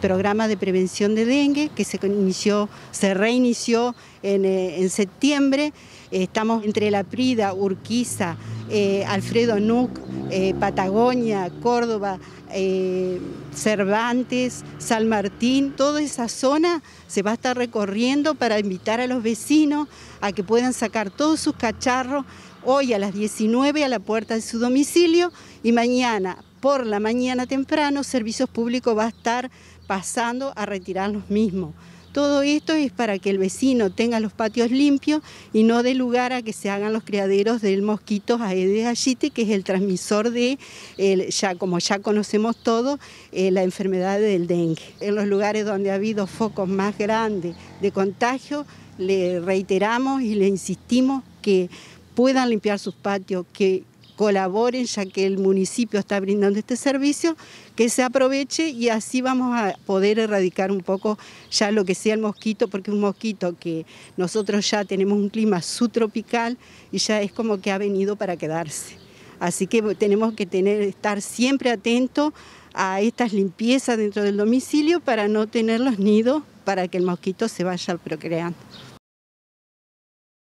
programa de prevención de dengue que se inició, se reinició en, eh, septiembre. Estamos entre La Prida, Urquiza, eh, Alfredo Nuc, eh, Patagonia, Córdoba, Cervantes, San Martín, toda esa zona se va a estar recorriendo para invitar a los vecinos a que puedan sacar todos sus cacharros hoy a las 19 a la puerta de su domicilio y mañana por la mañana temprano, Servicios Públicos va a estar pasando a retirar los mismos. Todo esto es para que el vecino tenga los patios limpios y no dé lugar a que se hagan los criaderos del mosquito Aedes aegypti, que es el transmisor de, ya, como ya conocemos todos, eh, la enfermedad del dengue. En los lugares donde ha habido focos más grandes de contagio, le reiteramos y le insistimos que puedan limpiar sus patios, que colaboren, ya que el municipio está brindando este servicio, que se aproveche y así vamos a poder erradicar un poco ya lo que sea el mosquito, porque un mosquito que nosotros ya tenemos un clima subtropical y ya es como que ha venido para quedarse. Así que tenemos que tener, estar siempre atentos a estas limpiezas dentro del domicilio para no tener los nidos para que el mosquito se vaya procreando.